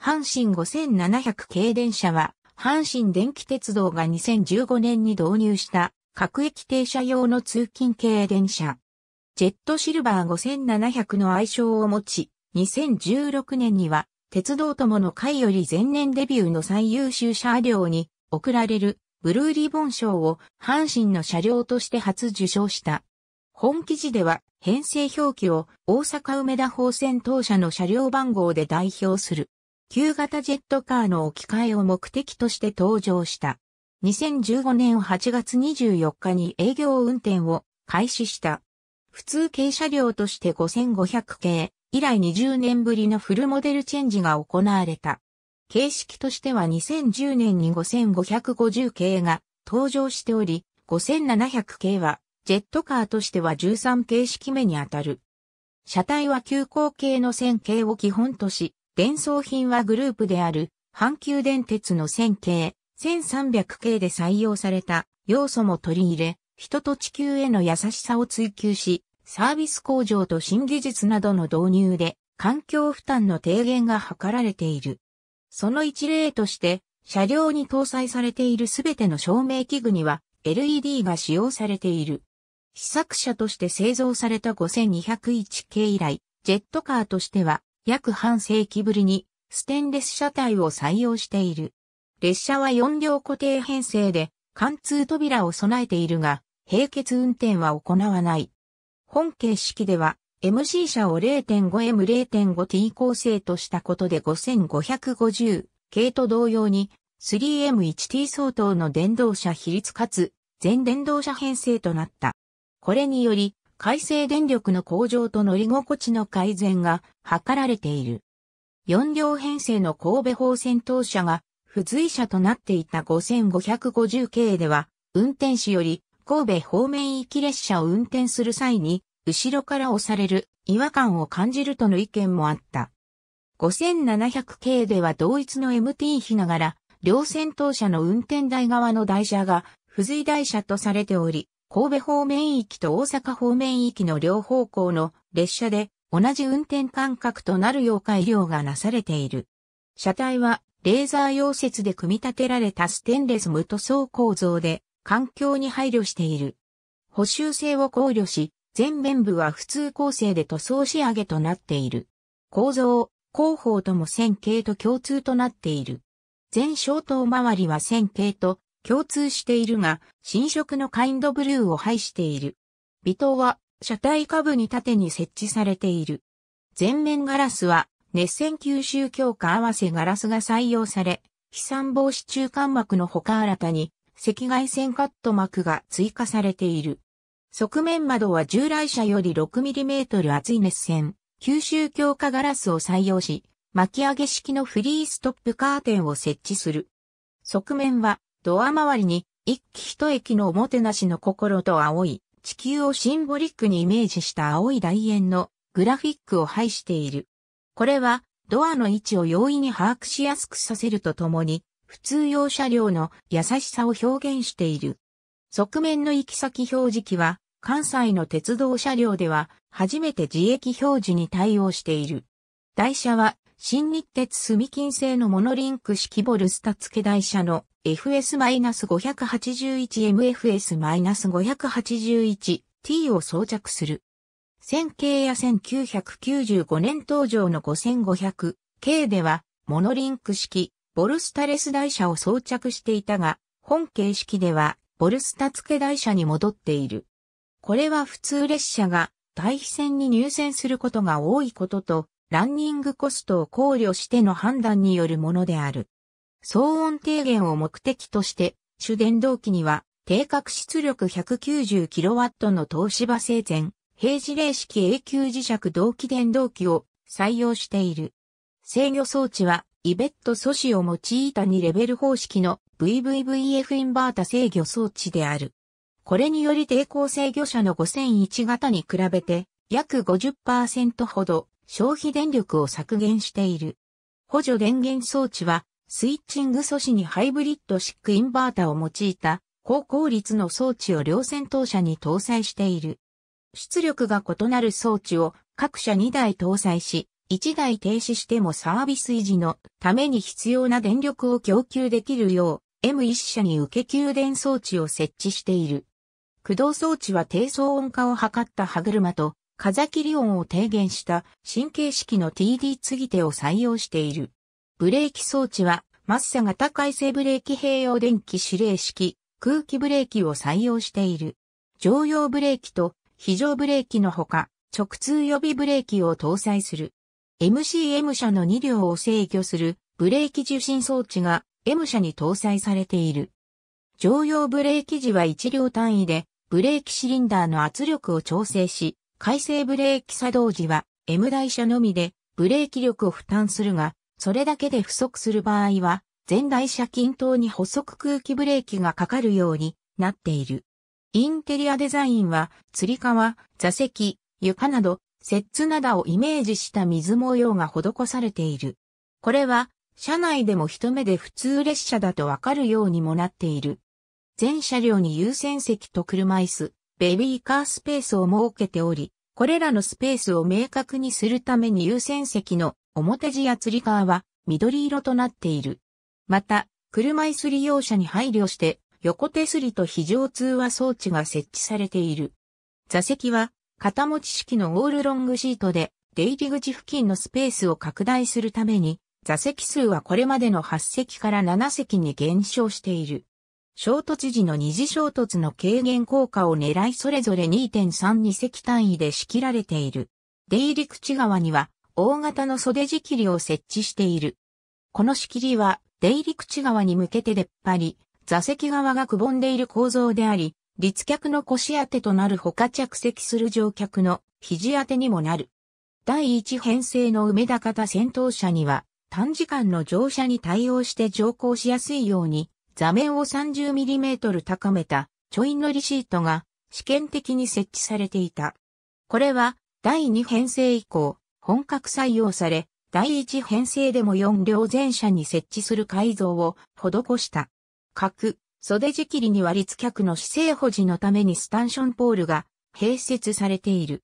阪神5700系電車は、阪神電気鉄道が2015年に導入した各駅停車用の通勤系電車。ジェットシルバー5700の愛称を持ち、2016年には鉄道友の会より前年デビューの最優秀車両に贈られるブルーリボン賞を阪神の車両として初受賞した。本記事では編成表記を大阪梅田方線当社の車両番号で代表する。旧型ジェットカーの置き換えを目的として登場した。2015年8月24日に営業運転を開始した。普通軽車両として5500系以来20年ぶりのフルモデルチェンジが行われた。形式としては2010年に5550系が登場しており、5700系はジェットカーとしては13形式目にあたる。車体は急行系の線形を基本とし、伝送品はグループである阪急電鉄の1000系、1300系で採用された要素も取り入れ、人と地球への優しさを追求し、サービス向上と新技術などの導入で環境負担の低減が図られている。その一例として、車両に搭載されているすべての照明器具には LED が使用されている。試作車として製造された5201系以来、ジェットカーとしては約半世紀ぶりにステンレス車体を採用している。列車は4両固定編成で貫通扉を備えているが、並結運転は行わない。本形式では MC 車を 0.5M0.5T 構成としたことで5550系と同様に 3M1T 相当の電動車比率かつ全電動車編成となった。これにより改正電力の向上と乗り心地の改善が図られている。4両編成の神戸方戦闘車が付随車となっていた5550系では、運転士より神戸方面行き列車を運転する際に、後ろから押される違和感を感じるとの意見もあった。5700系では同一の MT 比ながら、両戦闘車の運転台側の台車が、付随台車とされており、神戸方面行きと大阪方面行きの両方向の列車で同じ運転間隔となるよう改良がなされている。車体はレーザー溶接で組み立てられたステンレス無塗装構造で環境に配慮している。補修性を考慮し、全面部は普通構成で塗装仕上げとなっている。構造、後方とも線形と共通となっている。全小灯周りは線形と共通しているが、新色のカインドブルーを配している。尾灯は車体下部に縦に設置されている。前面ガラスは熱線吸収強化合わせガラスが採用され、飛散防止中間膜のほか新たに赤外線カット膜が追加されている。側面窓は従来車より 6mm 厚い熱線、吸収強化ガラスを採用し、巻き上げ式のフリーストップカーテンを設置する。側面はドア周りに、一気一駅のおもてなしの心と青い、地球をシンボリックにイメージした青い大円のグラフィックを配している。これは、ドアの位置を容易に把握しやすくさせるとともに、普通用車両の優しさを表現している。側面の行き先表示器は、関西の鉄道車両では、初めて自駅表示に対応している。台車は新日鉄住金製のモノリンク式ボルスタ付け台車の FS-581MFS-581T を装着する。1000系や1995年登場の5500系ではモノリンク式ボルスタレス台車を装着していたが、本形式ではボルスタ付け台車に戻っている。これは普通列車が対比線に入線することが多いことと、ランニングコストを考慮しての判断によるものである。騒音低減を目的として、主電動機には、定格出力 190kW の東芝製前、平時例式永久磁石同期電動機を採用している。制御装置は、イベット素子を用いた2レベル方式の VVVF インバータ制御装置である。これにより抵抗制御車の5001型に比べて、約50%ほど消費電力を削減している。補助電源装置は、スイッチング素子にハイブリッドシックインバータを用いた高効率の装置を両先頭車に搭載している。出力が異なる装置を各社2台搭載し、1台停止してもサービス維持のために必要な電力を供給できるよう M1 社に受け給電装置を設置している。駆動装置は低騒音化を図った歯車と風切り音を低減した神経式の TD 継ぎ手を採用している。ブレーキ装置は、マッサ型回生ブレーキ併用電気指令式、空気ブレーキを採用している。常用ブレーキと非常ブレーキのほか、直通予備ブレーキを搭載する。MCM 車の2両を制御するブレーキ受信装置が M 車に搭載されている。常用ブレーキ時は1両単位でブレーキシリンダーの圧力を調整し、回生ブレーキ作動時は M 台車のみでブレーキ力を負担するが、それだけで不足する場合は、前台車均等に補足空気ブレーキがかかるようになっている。インテリアデザインは、釣り革、座席、床など、摂などをイメージした水模様が施されている。これは、車内でも一目で普通列車だとわかるようにもなっている。全車両に優先席と車椅子、ベビーカースペースを設けており、これらのスペースを明確にするために優先席の表地や釣り革は緑色となっている。また、車椅子利用者に配慮して横手すりと非常通話装置が設置されている。座席は肩持ち式のオールロングシートで出入り口付近のスペースを拡大するために座席数はこれまでの8席から7席に減少している。衝突時の二次衝突の軽減効果を狙いそれぞれ2.32隻単位で仕切られている。出入り口側には大型の袖仕切りを設置している。この仕切りは出入り口側に向けて出っ張り、座席側がくぼんでいる構造であり、立客の腰当てとなるほか着席する乗客の肘当てにもなる。第一編成の梅田型戦闘車には短時間の乗車に対応して乗降しやすいように座面を 30mm 高めたちょい乗りシートが試験的に設置されていた。これは第2編成以降本格採用され、第1編成でも4両全車に設置する改造を施した。各袖仕切りに割付客の姿勢保持のためにスタンションポールが併設されている。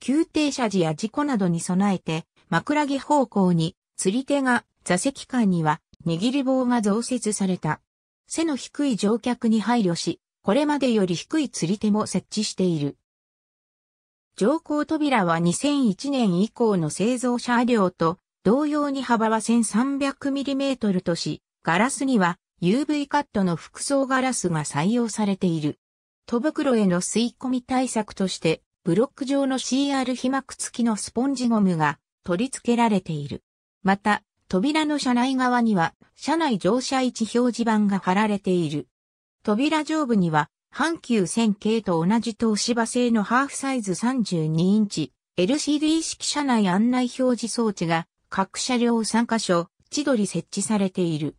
急停車時や事故などに備えて、枕木方向に釣り手が座席間には握り棒が増設された。背の低い乗客に配慮し、これまでより低い釣り手も設置している。乗降扉は2001年以降の製造車両と同様に幅は 1300mm とし、ガラスには UV カットの複層ガラスが採用されている。戸袋への吸い込み対策として、ブロック状の CR 被膜付きのスポンジゴムが取り付けられている。また、扉の車内側には、車内乗車位置表示板が貼られている。扉上部には、阪急線系と同じ東芝製のハーフサイズ32インチ LCD 式車内案内表示装置が各車両3カ所千鳥設置されている。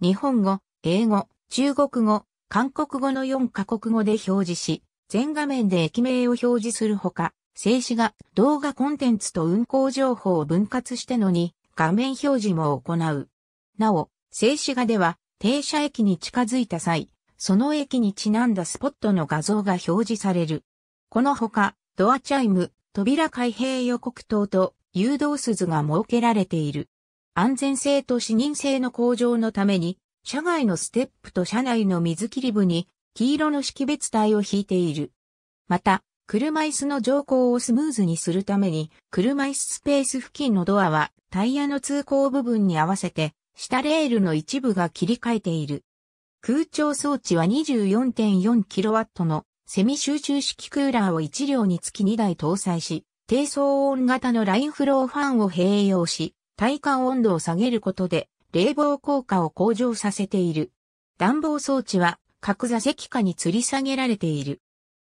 日本語、英語、中国語、韓国語の4カ国語で表示し、全画面で駅名を表示するほか、静止画、動画コンテンツと運行情報を分割してのに画面表示も行う。なお、静止画では停車駅に近づいた際、その駅にちなんだスポットの画像が表示される。このほか、ドアチャイム、扉開閉予告灯と誘導鈴が設けられている。安全性と視認性の向上のために、車外のステップと車内の水切り部に黄色の識別体を引いている。また、車椅子の乗降をスムーズにするために、車椅子スペース付近のドアはタイヤの通行部分に合わせて、下レールの一部が切り替えている。空調装置は 24.4kW のセミ集中式クーラーを1両につき2台搭載し、低騒音型のラインフローファンを併用し、体感温度を下げることで冷房効果を向上させている。暖房装置は角座席下に吊り下げられている。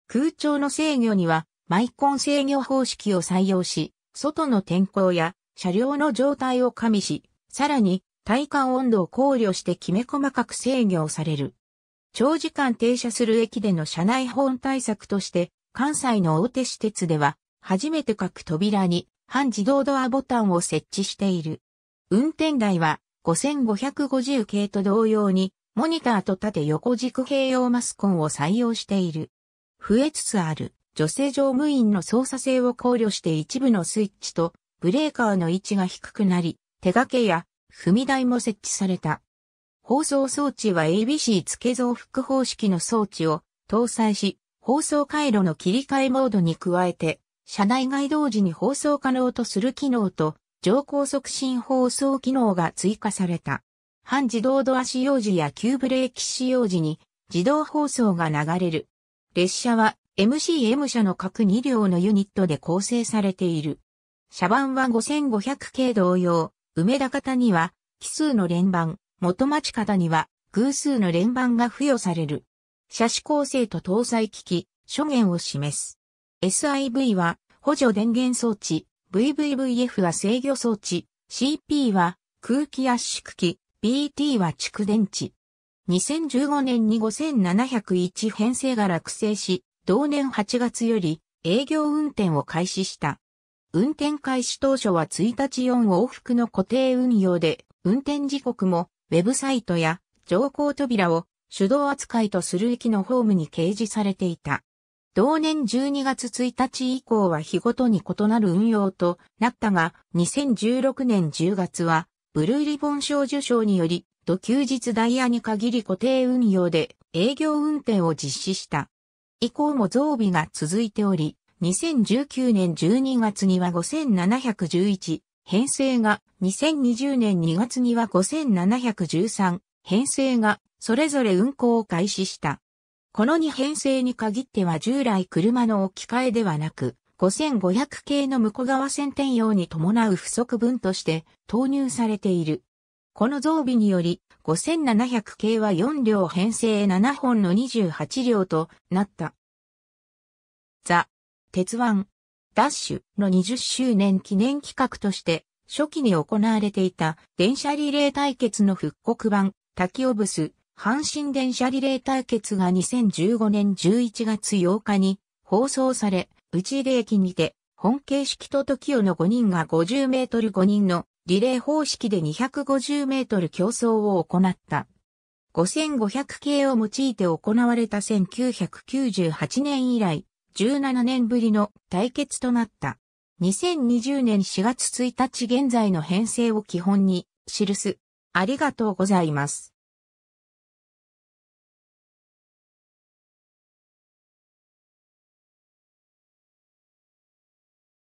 空調の制御にはマイコン制御方式を採用し、外の天候や車両の状態を加味し、さらに体感温度を考慮してきめ細かく制御される。長時間停車する駅での車内保温対策として、関西の大手私鉄では、初めて各扉に半自動ドアボタンを設置している。運転台は5550系と同様に、モニターと縦横軸併用マスコンを採用している。増えつつある女性乗務員の操作性を考慮して一部のスイッチとブレーカーの位置が低くなり、手掛けや踏み台も設置された。放送装置は ABC 付け増幅方式の装置を搭載し、放送回路の切り替えモードに加えて、車内外同時に放送可能とする機能と、乗降促進放送機能が追加された。半自動ドア使用時や急ブレーキ使用時に自動放送が流れる列車は MCM 車の各2両のユニットで構成されている。車番は5500系同様、梅田方には奇数の連番、元町方には偶数の連番が付与される。車種構成と搭載機器、諸元を示す。SIV は補助電源装置、VVVF は制御装置、CP は空気圧縮機、BT は蓄電池。2015年に5701編成が落成し、同年8月より営業運転を開始した。運転開始当初は1日4往復の固定運用で、運転時刻もウェブサイトや乗降扉を手動扱いとする駅のホームに掲示されていた。同年12月1日以降は日ごとに異なる運用となったが、2016年10月は、ブルーリボン賞受賞により、と休日ダイヤに限り固定運用で営業運転を実施した。以降も増備が続いており、2019年12月には5711、編成が、2020年2月には5713、編成が、それぞれ運行を開始した。この2編成に限っては従来車の置き換えではなく、5500系の向こう側線転用に伴う不足分として投入されている。この増備により、5700系は4両編成7本の28両となった。ザ・鉄腕、ダッシュの20周年記念企画として、初期に行われていた電車リレー対決の復刻版、滝オブス、阪神電車リレー対決が2015年11月8日に放送され、内出駅にて、本形式と時代の5人が50メートル5人のリレー方式で250メートル競争を行った。5500系を用いて行われた1998年以来、17年ぶりの対決となった。2020年4月1日現在の編成を基本に記す。ありがとうございます。